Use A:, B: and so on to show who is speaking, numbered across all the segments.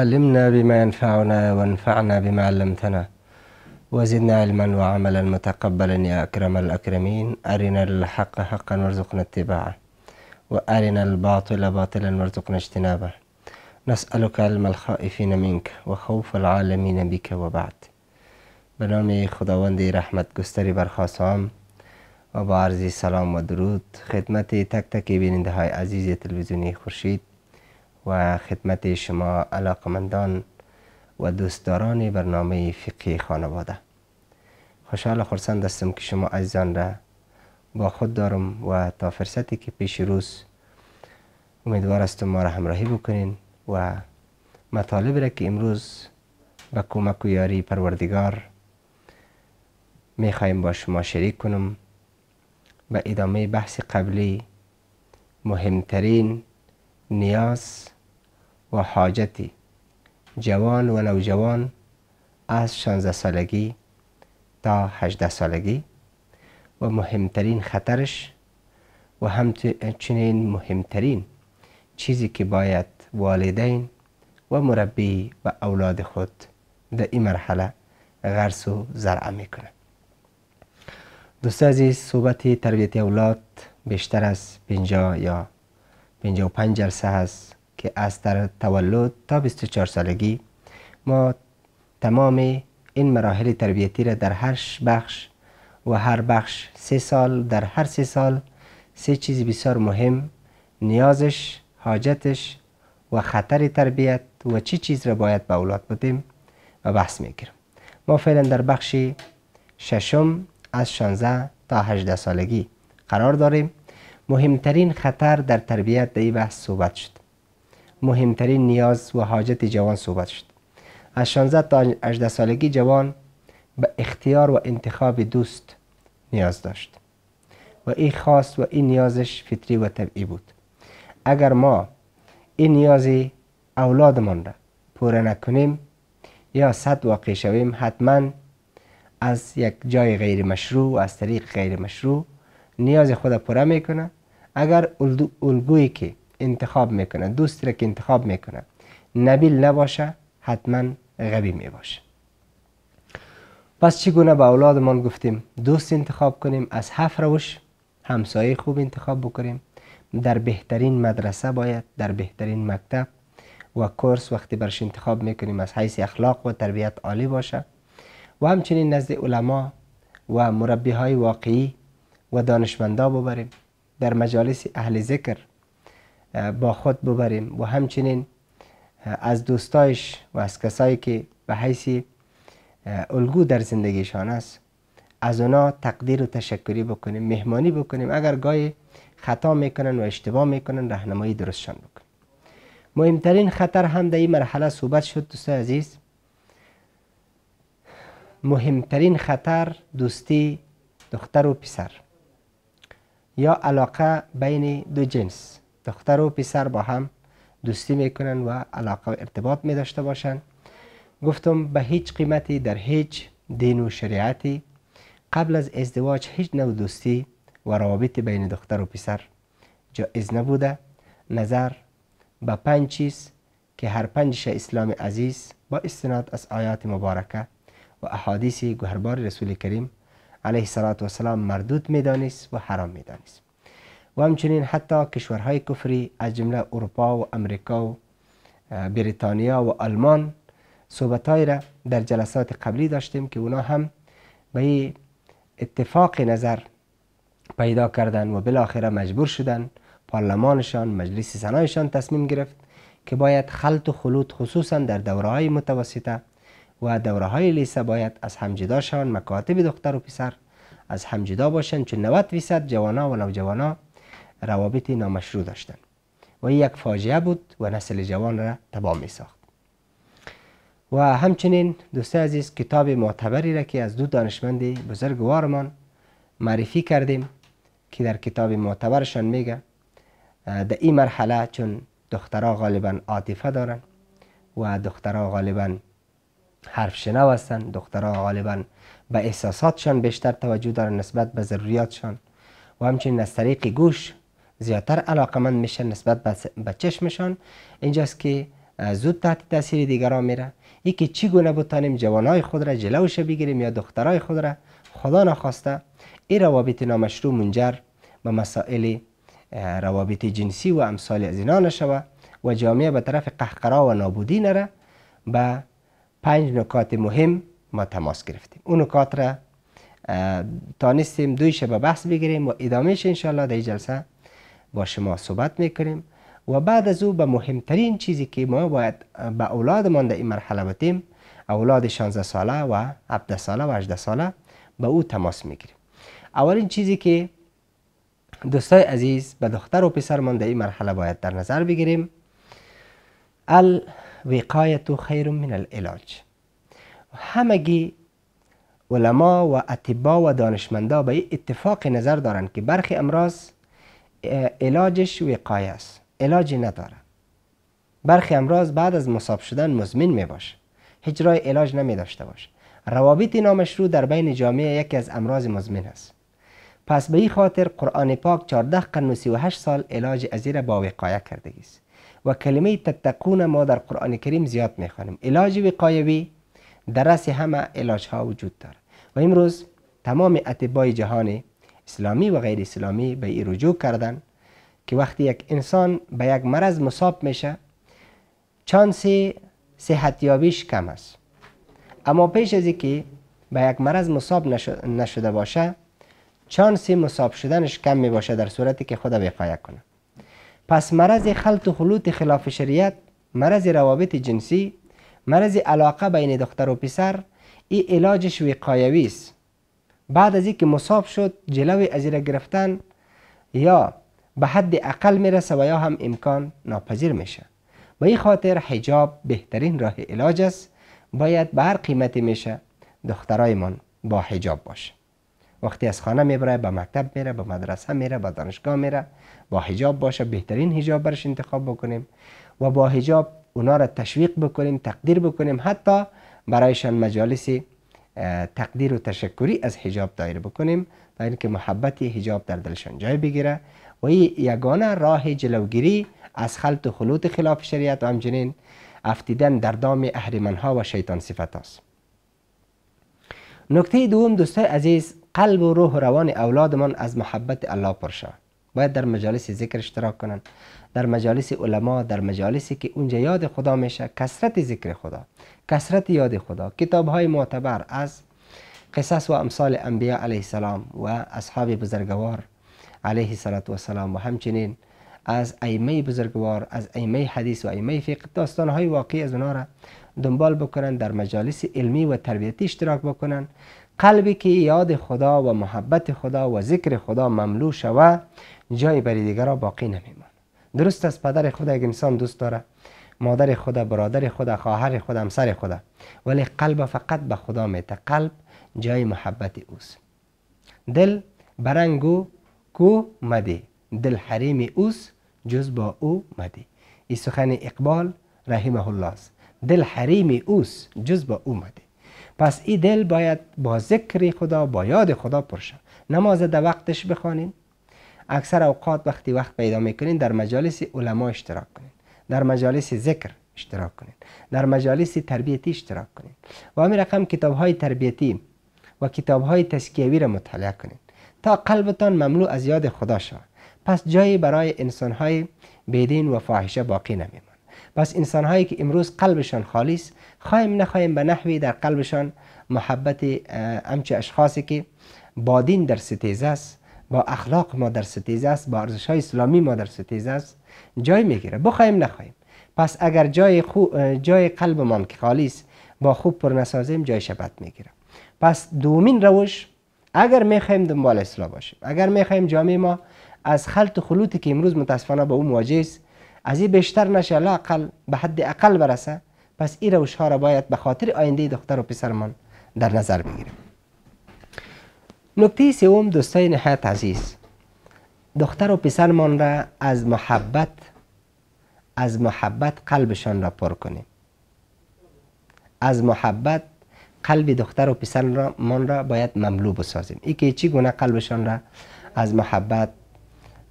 A: علمنا بما ينفعنا وانفعنا بما علمتنا وزدنا علما وعملا متقبلا يا أكرم الأكرمين أرنا الحق حقا وارزقنا اتباعه وأرنا الباطل باطلا وارزقنا اجتنابه نسألك علم الخائفين منك وخوف العالمين بك وبعد بعد به دي خداوند رحمت گستری برخواستم و با عرضی سلام و درود خدمت تک تک بیننده های عزیز تلویزیونی خورشید و خدمت شما علاقمندان و دوستداران برنامه فقی خانواده خوشحال و هستم که شما عزیزان را با خود دارم و تا فرصتی که پیش روز امیدوار هستم ما را همراهی بکنین و مطالب را که امروز با کمک و یاری پروردگار خواهیم با شما شریک کنم و ادامه بحث قبلی مهمترین نیاز و حاجتی جوان و نوجوان از 16 سالگی تا 18 سالگی و مهمترین خطرش و همچنین مهمترین چیزی که باید والدین و مربی و اولاد خود در این مرحله غرس و زرع میکنه دوست عزیز صحبت تربیت اولاد بیشتر از 50 یا 55 جلسه هست که از در تولد تا 24 سالگی ما تمام این مراحل تربیتی را در هر بخش و هر بخش سه سال در هر سه سال سه چیز بسیار مهم نیازش حاجتش و خطر تربیت و چه چیز را باید به اولاد بدیم و بحث میکرم ما فعلا در بخش ششم از 16 تا 18 سالگی قرار داریم مهمترین خطر در تربیت در این بحث صحبت شد مهمترین نیاز و حاجت جوان صحبت شد از 16 تا 18 سالگی جوان به اختیار و انتخاب دوست نیاز داشت و این خواست و این نیازش فطری و طبعی بود اگر ما این نیاز اولادمان را پوره نکنیم یا صد واقع شویم حتما از یک جای غیر مشروع و از طریق غیر مشروع نیاز خود پوره میکنه اگر الگویی که انتخاب میکنه دوستی را که انتخاب میکنه نبیل نباشه حتما غبی میباشه پس چگونه به اولادمان گفتیم دوست انتخاب کنیم از هفت روش همسایه خوب انتخاب بکنیم در بهترین مدرسه باید در بهترین مکتب و کورس وقتی برش انتخاب میکنیم از حیث اخلاق و تربیت عالی باشه و همچنین نزد علما و مربی های واقعی و دانشمندا ببریم در مجالس اهل ذکر با خود ببریم و همچنین از دوستایش و از کسایی که به حیث الگو در زندگیشان است از اونا تقدیر و تشکری بکنیم مهمانی بکنیم اگر گاهی خطا میکنن و اشتباه میکنن راهنمایی درستشان بکنیم مهمترین خطر هم در این مرحله صحبت شد دوستای عزیز مهمترین خطر دوستی دختر و پسر یا علاقه بین دو جنس دختر و پسر با هم دوستی میکنن و علاقه و ارتباط می داشته باشن گفتم به هیچ قیمتی در هیچ دین و شریعتی قبل از ازدواج هیچ نوع دوستی و روابط بین دختر و پسر جایز نبوده نظر به پنج چیز که هر پنجش اسلام عزیز با استناد از آیات مبارکه و احادیث گهربار رسول کریم علیه السلام و سلام مردود میدانست و حرام میدانیست و همچنین حتی کشورهای کفری از جمله اروپا و امریکا و بریتانیا و آلمان صحبتهایی را در جلسات قبلی داشتیم که اونا هم به اتفاق نظر پیدا کردن و بالاخره مجبور شدن پارلمانشان مجلس سنایشان تصمیم گرفت که باید خلط و خلوط خصوصا در دوره های متوسطه و دوره های لیسه باید از همجداشان مکاتب دختر و پسر از همجدا باشند چون 90 درصد جوانا و نوجوانا روابط نامشروع داشتند و این یک فاجعه بود و نسل جوان را تباه می ساخت و همچنین دوست عزیز کتاب معتبری را که از دو دانشمند بزرگوارمان معرفی کردیم که در کتاب معتبرشان میگه در این مرحله چون دخترها غالبا عاطفه دارن و دخترها غالبا حرف شنو هستند دخترها غالبا به احساساتشان بیشتر توجه دارن نسبت به ضروریاتشان و همچنین از طریق گوش زیادتر مند میشن نسبت به چشمشان اینجاست که زود تحت تاثیر دیگران میره ای که چی گونه بتانیم جوانهای خود را جلوش بگیریم یا دخترای خود را خدا نخواسته این روابط نامشروع منجر به مسائل روابط جنسی و امثال از اینا نشوه و جامعه به طرف قهقرا و نابودی نره به پنج نکات مهم ما تماس گرفتیم اون نکات را تانستیم دوی به بحث بگیریم و ادامهش انشالله در جلسه با شما صحبت میکنیم و بعد از او به مهمترین چیزی که ما باید به اولادمان در این مرحله بتیم اولاد 16 ساله و 17 ساله و 18 ساله به او تماس میگیریم اولین چیزی که دوستای عزیز به دختر و ما در این مرحله باید در نظر بگیریم ال وقایت خیر من العلاج همگی علما و اطبا و دانشمندا به اتفاق نظر دارند که برخی امراض علاجش وقایه است علاجی نداره برخی امراض بعد از مصاب شدن مزمن می باشه هیچ راه علاج نمی داشته باشه روابط نامشروع در بین جامعه یکی از امراض مزمن است پس به این خاطر قرآن پاک 14 قرن و 38 سال علاج ازیر با وقایه کرده است و کلمه تتقون ما در قرآن کریم زیاد میخوانیم علاج وقایوی در رس همه علاج ها وجود دارد و امروز تمام اطبای جهان اسلامی و غیر اسلامی به این رجوع کردن که وقتی یک انسان به یک مرض مصاب میشه چانس صحتیابیش کم است اما پیش از که به یک مرض مصاب نشده باشه چانسی مصاب شدنش کم می باشه در صورتی که خدا وقایه کنه پس مرض خلط و خلوط خلاف شریعت مرض روابط جنسی مرض علاقه بین دختر و پسر این علاجش وقایوی است بعد از اینکه مصاب شد جلوی از را گرفتن یا به حد اقل میرسه و یا هم امکان ناپذیر میشه به این خاطر حجاب بهترین راه علاج است باید به هر قیمتی میشه دخترایمان با حجاب باشه وقتی از خانه میبره به مکتب میره به مدرسه میره به دانشگاه میره با حجاب باشه بهترین حجاب برش انتخاب بکنیم و با حجاب اونا را تشویق بکنیم تقدیر بکنیم حتی برایشان مجالس تقدیر و تشکری از حجاب دایر بکنیم تا اینکه محبت حجاب در دلشان جای بگیره و این یگانه راه جلوگیری از خلط و خلوط خلاف شریعت و همچنین افتیدن در دام ها و شیطان صفت است نکته دوم دوستای عزیز قلب و روح و روان اولادمان از محبت الله پر باید در مجالس ذکر اشتراک کنند در مجالس علما در مجالسی که اونجا یاد خدا میشه کثرت ذکر خدا کسرت یاد خدا کتاب های معتبر از قصص و امثال انبیا علیه السلام و اصحاب بزرگوار علیه السلام و همچنین از ایمه بزرگوار از ایمه حدیث و ایمه فقه داستان های واقعی از اونا را دنبال بکنن در مجالس علمی و تربیتی اشتراک بکنن قلبی که یاد خدا و محبت خدا و ذکر خدا مملو شود. جای برای را باقی نمیماند درست است پدر خود اگه انسان دوست داره مادر خود برادر خود خواهر خود همسر خود ولی قلب فقط به خدا میته قلب جای محبت اوست دل برنگو کو مده دل حریم اوست جز با او مدی ای سخن اقبال رحمه الله است دل حریم اوس جز با او مدی پس این دل باید با ذکر خدا با یاد خدا پرشه نماز در وقتش بخوانین اکثر اوقات وقتی وقت پیدا میکنین در مجالس علما اشتراک کنین در مجالس ذکر اشتراک کنین در مجالس تربیتی اشتراک کنین و همین رقم کتاب های تربیتی و کتاب های تسکیوی را مطالعه کنین تا قلبتان مملو از یاد خدا شود پس جایی برای انسان های بدین و فاحشه باقی نمیمان. پس انسان هایی که امروز قلبشان خالیست خواهیم نخواهیم به نحوی در قلبشان محبت امچه اشخاصی که بادین در ستیزه است با اخلاق ما در ستیز است با ارزش های اسلامی ما در ستیز است جای میگیره بخوایم نخوایم پس اگر جای, جای قلب ما که خالی است با خوب پر نسازیم جای شبت میگیره پس دومین روش اگر میخوایم دنبال اصلاح باشیم اگر میخوایم جامعه ما از خلط و خلوتی که امروز متاسفانه با اون مواجه است از این بیشتر نشه لاقل به حد اقل برسه پس این روش ها را باید به خاطر آینده دختر و پسرمان در نظر بگیریم نکته سوم دوستای نهایت عزیز دختر و پسر من را از محبت از محبت قلبشان را پر کنیم از محبت قلب دختر و پسر را من را باید مملو بسازیم ای که چی گونه قلبشان را از محبت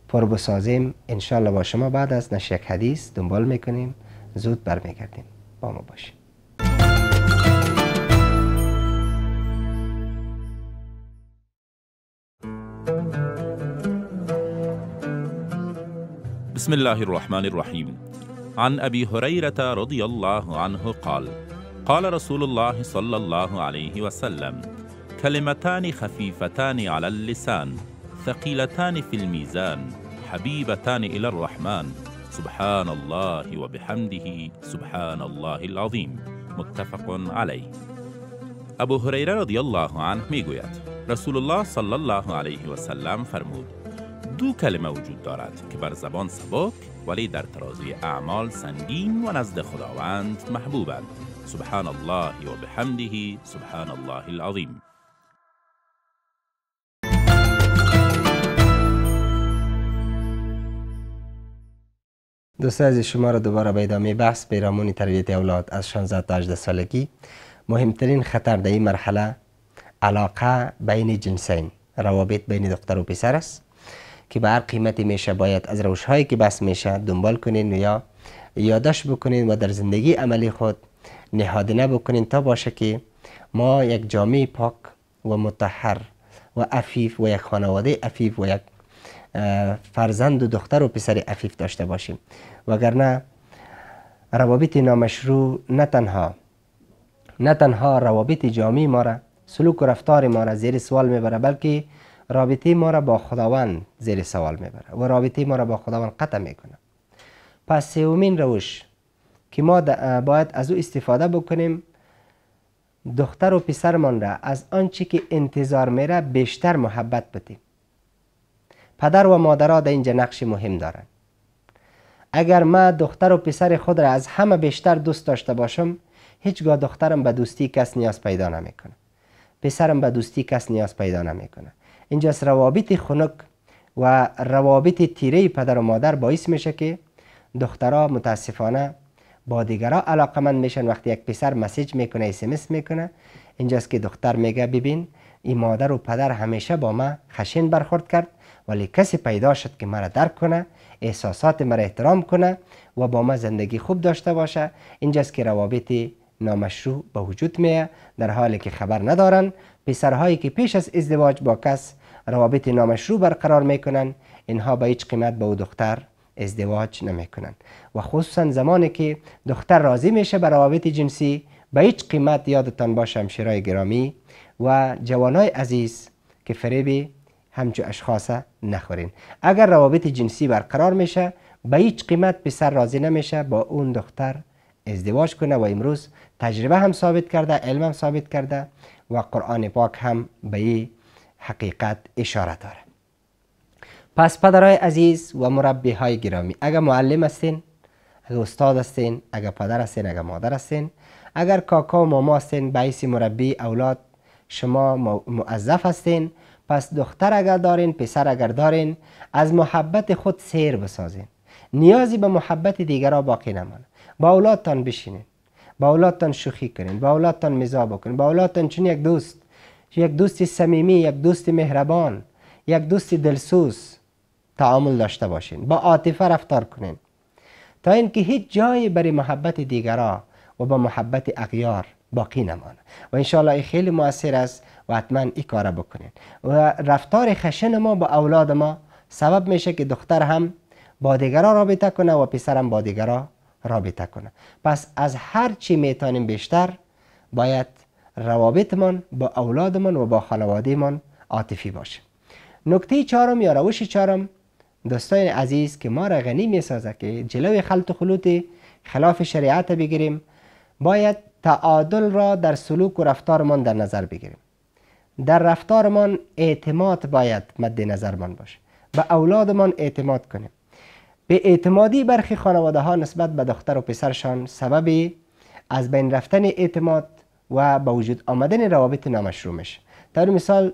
A: پر بسازیم انشاءالله با شما بعد از نشک حدیث دنبال میکنیم زود برمیگردیم با ما باشیم
B: بسم الله الرحمن الرحيم عن ابي هريره رضي الله عنه قال قال رسول الله صلى الله عليه وسلم كلمتان خفيفتان على اللسان ثقيلتان في الميزان حبيبتان الى الرحمن سبحان الله وبحمده سبحان الله العظيم متفق عليه ابو هريره رضي الله عنه ميقويت رسول الله صلى الله عليه وسلم فرمود دو کلمه وجود دارد که بر زبان سبک ولی در ترازوی اعمال سنگین و نزد خداوند محبوبند سبحان الله و بحمده سبحان الله العظیم
A: دوست از شما را دوباره به ادامه بحث پیرامون تربیت اولاد از 16 تا 18 سالگی مهمترین خطر در این مرحله علاقه بین جنسین روابط بین دختر و پسر است که به هر قیمتی میشه باید از روش هایی که بس میشه دنبال کنین یا یادش بکنین و در زندگی عملی خود نهاده نبکنین تا باشه که ما یک جامعه پاک و متحر و افیف و یک خانواده افیف و یک فرزند و دختر و پسر افیف داشته باشیم وگرنه روابط نامشروع نه تنها نه تنها روابط جامعه ما را سلوک و رفتار ما را زیر سوال میبره بلکه رابطه ما را با خداوند زیر سوال میبره و رابطه ما را با خداوند قطع میکنه پس سومین روش که ما باید از او استفاده بکنیم دختر و پسر پسرمان را از آنچه که انتظار میره بیشتر محبت بدیم پدر و مادرها در اینجا نقش مهم دارند اگر ما دختر و پسر خود را از همه بیشتر دوست داشته باشم هیچگاه دخترم به دوستی کس نیاز پیدا نمیکنه پسرم به دوستی کس نیاز پیدا نمیکنه اینجا از روابط خنک و روابط تیره پدر و مادر باعث میشه که دخترها متاسفانه با دیگرا علاقه مند میشن وقتی یک پسر مسیج میکنه اسمس میکنه اینجاست که دختر میگه ببین این مادر و پدر همیشه با ما خشین برخورد کرد ولی کسی پیدا شد که مرا درک کنه احساسات مرا احترام کنه و با ما زندگی خوب داشته باشه اینجاست که روابط نامشروع به وجود میه در حالی که خبر ندارن پسرهایی که پیش از ازدواج با کس روابط نامشروع برقرار میکنن اینها به هیچ قیمت به او دختر ازدواج نمیکنن و خصوصا زمانی که دختر راضی میشه به روابط جنسی به هیچ قیمت یادتان باشم شیرای گرامی و جوانای عزیز که فریبی همچو اشخاص نخورین اگر روابط جنسی برقرار میشه به هیچ قیمت پسر راضی نمیشه با اون دختر ازدواج کنه و امروز تجربه هم ثابت کرده علم هم ثابت کرده و قرآن پاک هم به حقیقت اشاره داره پس پدرای عزیز و مربی های گرامی اگر معلم هستین اگر استاد هستین اگر پدر هستین اگر مادر هستین اگر کاکا و ماما هستین به مربی اولاد شما معذف هستین پس دختر اگر دارین پسر اگر دارین از محبت خود سیر بسازین نیازی به محبت دیگرا باقی نمانه با اولادتان بشینین با اولادتان شوخی کنین با اولادتان مزا بکنین با اولادتان چون یک دوست یک دوستی صمیمی یک دوستی مهربان یک دوستی دلسوز تعامل داشته باشین با عاطفه رفتار کنین تا اینکه هیچ جایی برای محبت دیگرا و با محبت اغیار باقی نمانه و انشاءالله این خیلی موثر است و حتما این کار بکنین و رفتار خشن ما با اولاد ما سبب میشه که دختر هم با دیگرا رابطه کنه و پسرم با دیگرا رابطه کنه پس از هر چی میتانیم بیشتر باید روابطمان با اولادمان و با خانوادهمان عاطفی باشه نکته چهارم یا روش چهارم دوستان عزیز که ما را غنی می سازه که جلوی خلط و خلوط خلاف شریعت بگیریم باید تعادل را در سلوک و رفتارمان در نظر بگیریم در رفتارمان اعتماد باید مد نظرمان باشه به اولادمان اعتماد کنیم به اعتمادی برخی خانواده ها نسبت به دختر و پسرشان سبب از بین رفتن اعتماد و با وجود آمدن روابط نامشروع میشه در مثال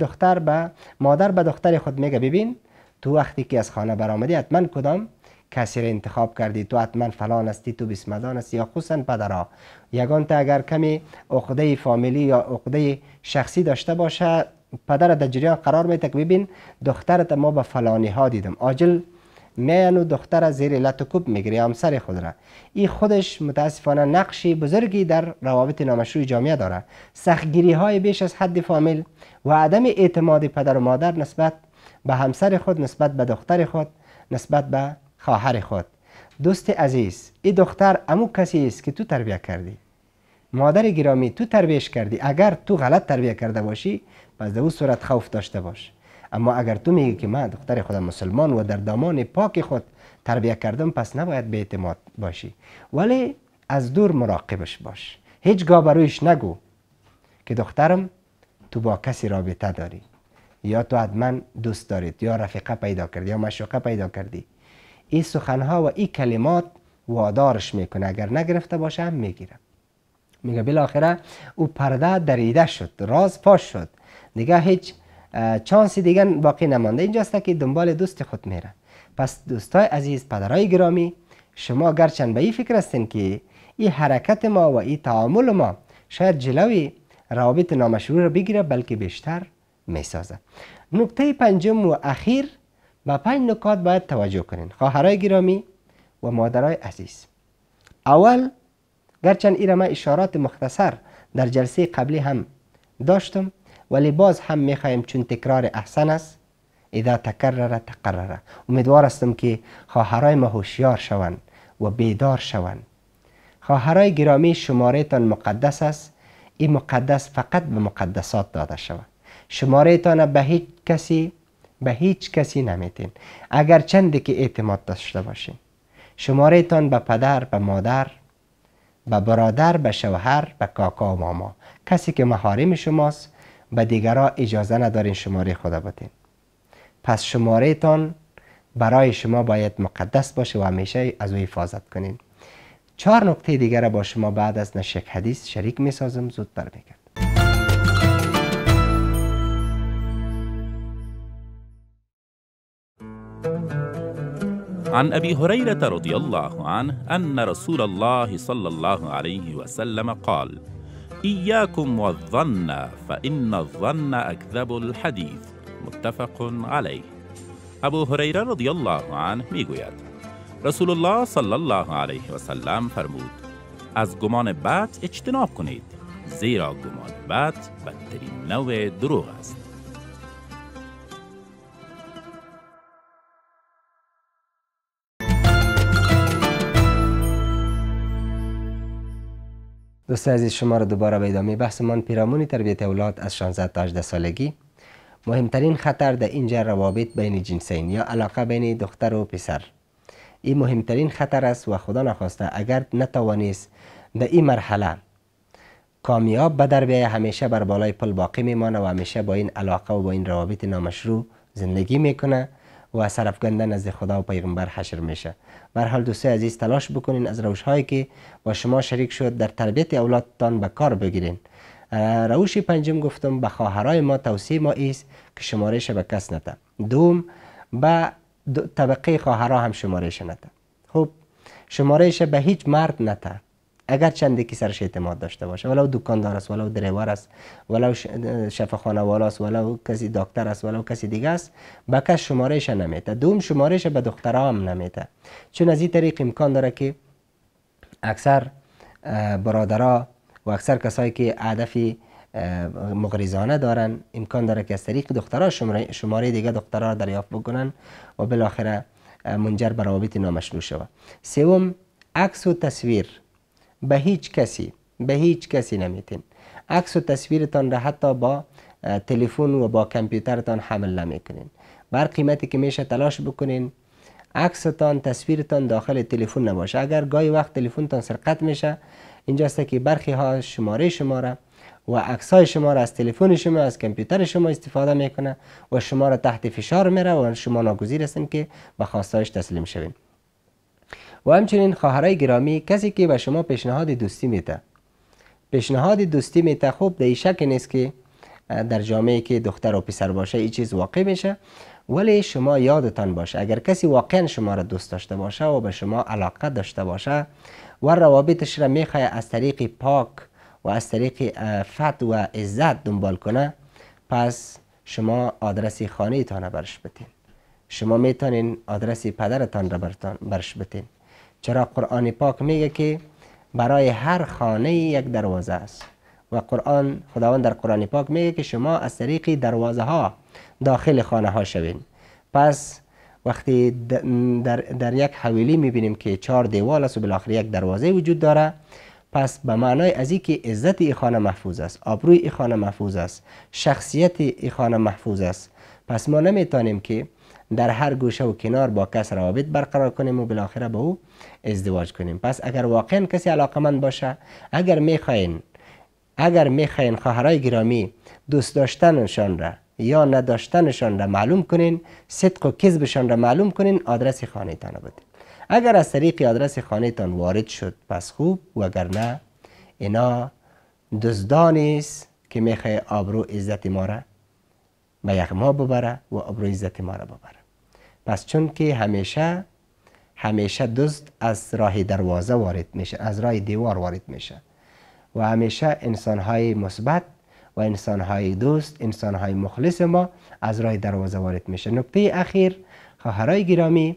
A: دختر به مادر به دختر خود میگه ببین تو وقتی که از خانه برآمدی حتما کدام کسی را انتخاب کردی تو حتما فلان هستی تو بسمدان هستی یا خصوصا پدرها یگان تا اگر کمی عقده فامیلی یا عقده شخصی داشته باشه پدر در جریان قرار میده که ببین دخترت ما به فلانی ها دیدم آجل میانو و دختر زیر علت و کوب همسر خود را این خودش متاسفانه نقشی بزرگی در روابط نامشروع جامعه داره سختگیری های بیش از حد فامیل و عدم اعتماد پدر و مادر نسبت به همسر خود نسبت به دختر خود نسبت به خواهر خود دوست عزیز ای دختر امو کسی است که تو تربیه کردی مادر گرامی تو تربیش کردی اگر تو غلط تربیت کرده باشی پس در صورت خوف داشته باش اما اگر تو میگی که من دختر خودم مسلمان و در دامان پاک خود تربیه کردم پس نباید به اعتماد باشی ولی از دور مراقبش باش هیچگاه برویش نگو که دخترم تو با کسی رابطه داری یا تو حتما دوست دارید یا رفیقه پیدا کردی یا مشوقه پیدا کردی این سخنها و این کلمات وادارش میکنه اگر نگرفته باشه هم میگیره میگه بالاخره او پرده دریده شد راز پاش شد دیگه هیچ چانس دیگه باقی نمانده اینجاست که دنبال دوست خود میره پس دوستای عزیز پدرای گرامی شما گرچن به این فکر هستین که این حرکت ما و این تعامل ما شاید جلوی روابط نامشروع را بگیره بلکه بیشتر میسازه نکته پنجم و اخیر به پنج نکات باید توجه کنین خواهرای گرامی و مادرای عزیز اول گرچن این اشارات مختصر در جلسه قبلی هم داشتم ولی باز هم میخوایم چون تکرار احسن است اذا تکرر تقرر امیدوار هستم که خواهرای ما هوشیار شوند و بیدار شوند خواهرای گرامی شماره تان مقدس است این مقدس فقط به مقدسات داده شود تان به هیچ کسی به هیچ کسی نمیتین اگر چندی که اعتماد داشته باشین تان به پدر به مادر به برادر به شوهر به کاکا و ماما کسی که محارم شماست به دیگرها اجازه ندارین شماره خدا بتین پس شماره تان برای شما باید مقدس باشه و همیشه از او حفاظت کنین چهار نکته دیگر با شما بعد از نشک حدیث شریک می سازم زود برمیگرد
B: عن أبي هريرة رضي الله عنه ان رسول الله صلى الله عليه وسلم قال: إياكم والظن فإن الظن أكذب الحديث متفق عليه أبو هريرة رضي الله عنه میگوید رسول الله صلى الله عليه وسلم فرمود از گمان بد اجتناب کنید زیرا گمان بد بدترین نوع دروغ است
A: دوست عزیز شما را دوباره به ادامه بحثمان پیرامون تربیت اولاد از 16 تا 18 سالگی مهمترین خطر در اینجا روابط بین جنسین یا علاقه بین دختر و پسر این مهمترین خطر است و خدا نخواسته اگر نتوانیس در این مرحله کامیاب به در همیشه بر بالای پل باقی میمانه و همیشه با این علاقه و با این روابط نامشروع زندگی میکنه و اثر از نزد خدا و پیغمبر حشر میشه بر حال دوستای عزیز تلاش بکنین از روش هایی که با شما شریک شد در تربیت اولادتان به کار بگیرین روش پنجم گفتم به خواهرای ما توصیه ما ایست که شمارش به کس نده دوم به طبقه خواهرها هم شمارش نده خب شمارش به هیچ مرد نته اگر چند که سرش اعتماد داشته باشه ولو دکاندار است ولو دریور است ولو شفاخانه والا است ولو کسی دکتر است ولو کسی دیگه است به کس شمارهش نمیته دوم شمارهش به دخترها هم نمیته چون از این طریق امکان داره که اکثر برادرها و اکثر کسایی که هدفی مغریزانه دارن امکان داره که از طریق دخترها شماره دیگه دخترها دریافت بکنن و بالاخره منجر به روابط نامشروع شود سوم عکس و تصویر به هیچ کسی به هیچ کسی نمیتین عکس و تصویرتان را حتی با تلفن و با کامپیوترتان حمل نمیکنین بر قیمتی که میشه تلاش بکنین عکستان تصویرتان داخل تلفن نباشه اگر گاهی وقت تلفنتان سرقت میشه اینجاست که برخی ها شماره شما را و های شما را از تلفن شما از کامپیوتر شما استفاده میکنه و شما را تحت فشار میره و شما ناگزیر هستین که به خواستایش تسلیم شوین و همچنین خواهرای گرامی کسی که به شما پیشنهاد دوستی میده پیشنهاد دوستی میده خوب در شک نیست که در جامعه که دختر و پسر باشه این چیز واقع میشه ولی شما یادتان باشه اگر کسی واقعا شما را دوست داشته باشه و به شما علاقه داشته باشه و روابطش را میخواه از طریق پاک و از طریق فت و عزت دنبال کنه پس شما آدرس خانه تان برش بتین شما میتونین آدرس پدرتان را برش بتین چرا قرآن پاک میگه که برای هر خانه یک دروازه است و قرآن خداوند در قرآن پاک میگه که شما از طریق دروازه ها داخل خانه ها شوین پس وقتی در, در یک حویلی میبینیم که چهار دیوال است و بالاخره یک دروازه وجود داره پس به معنای از که عزت ای خانه محفوظ است آبروی ای خانه محفوظ است شخصیت ای خانه محفوظ است پس ما نمیتانیم که در هر گوشه و کنار با کس روابط برقرار کنیم و بالاخره با او ازدواج کنیم پس اگر واقعا کسی علاقمند باشه اگر میخواین اگر میخواین خواهرای گرامی دوست داشتنشان را یا نداشتنشان را معلوم کنین صدق و کذبشان را معلوم کنین آدرس خانه تان بدین اگر از طریق آدرس خانه تان وارد شد پس خوب وگرنه اینا دزدان است که میخواه آبرو عزت ما را به ما ببره و آبرو عزت ما را ببره پس چون که همیشه همیشه دوست از راه دروازه وارد میشه از راه دیوار وارد میشه و همیشه انسان های مثبت و انسان های دوست انسان های مخلص ما از راه دروازه وارد میشه نکته اخیر خواهرای گرامی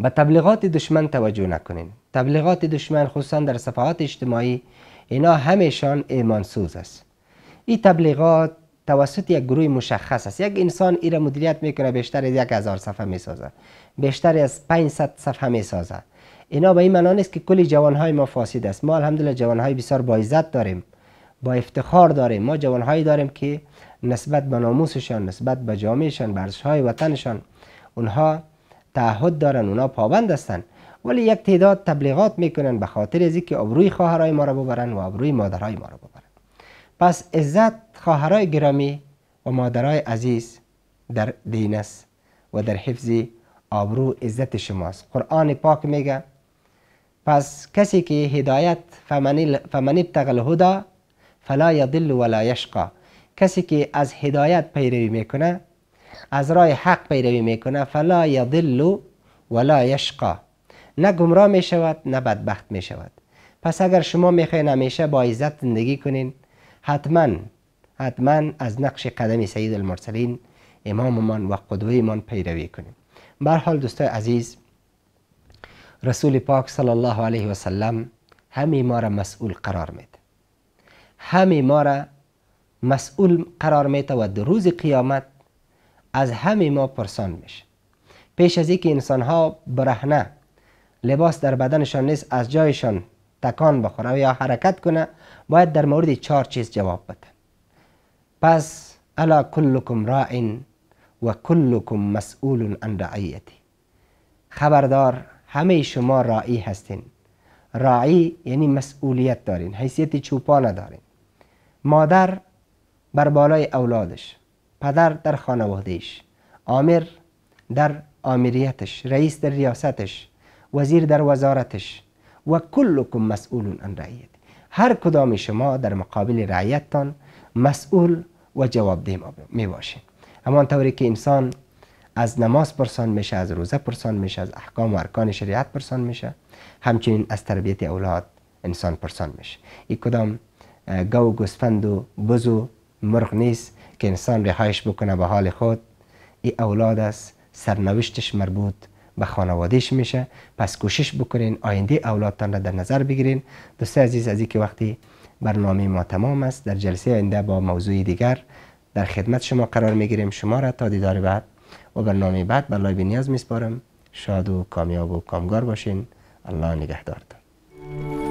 A: به تبلیغات دشمن توجه نکنین تبلیغات دشمن خصوصا در صفحات اجتماعی اینا همشان سوز است این تبلیغات توسط یک گروه مشخص است یک انسان این را مدیریت میکنه بیشتر از یک هزار صفحه میسازه بیشتر از 500 صفحه میسازه اینا به این معنا نیست که کلی جوانهای ما فاسد است ما الحمدلله جوانهای بسیار با عزت داریم با افتخار داریم ما جوانهایی داریم که نسبت به ناموسشان نسبت به جامعهشان به های وطنشان اونها تعهد دارن اونها پابند هستند ولی یک تعداد تبلیغات میکنن به خاطر اینکه آبروی خواهرای ما را ببرن و آبروی مادرای ما را ببرن پس عزت خواهرای گرامی و مادرای عزیز در دین است و در حفظ آبرو عزت شماست قرآن پاک میگه پس کسی که هدایت فمن ابتغ الهدا فلا یضل ولا یشقا کسی که از هدایت پیروی میکنه از راه حق پیروی میکنه فلا یضل ولا یشقا نه گمراه میشود نه بدبخت میشود پس اگر شما میخواین همیشه با عزت زندگی کنین حتما حتما از نقش قدم سید المرسلین اماممان و قدوهمان پیروی کنیم به دوستای عزیز رسول پاک صلی الله علیه و سلم همه ما را مسئول قرار میده همه ما را مسئول قرار میده و در روز قیامت از همه ما پرسان میشه پیش از اینکه انسان ها برهنه لباس در بدنشان نیست از جایشان تکان بخوره یا حرکت کنه باید در مورد چهار چیز جواب بده پس الا کلکم راین و کلکم مسئول عن رعیتی خبردار همه شما راعی هستین راعی یعنی مسئولیت دارین حیثیت چوپانه دارین مادر بر بالای اولادش پدر در خانوادهش آمر در آمریتش رئیس در ریاستش وزیر در وزارتش و کلکم مسئول عن رعیت هر کدام شما در مقابل رعیتتان مسئول و جوابده می باشین همان طوری که انسان از نماز پرسان میشه از روزه پرسان میشه از احکام و ارکان شریعت پرسان میشه همچنین از تربیت اولاد انسان پرسان میشه ای کدام گو گوسفند و بز و مرغ نیست که انسان رهایش بکنه به حال خود این اولاد است سرنوشتش مربوط به خانوادهش میشه پس کوشش بکنین آینده اولادتان را در نظر بگیرین دوست عزیز از که وقتی برنامه ما تمام است در جلسه آینده با موضوع دیگر در خدمت شما قرار میگیریم شما را تا دیدار بعد و برنامه بعد بر لایب نیاز میسپارم شاد و کامیاب و کامگار باشین الله نگهدارتان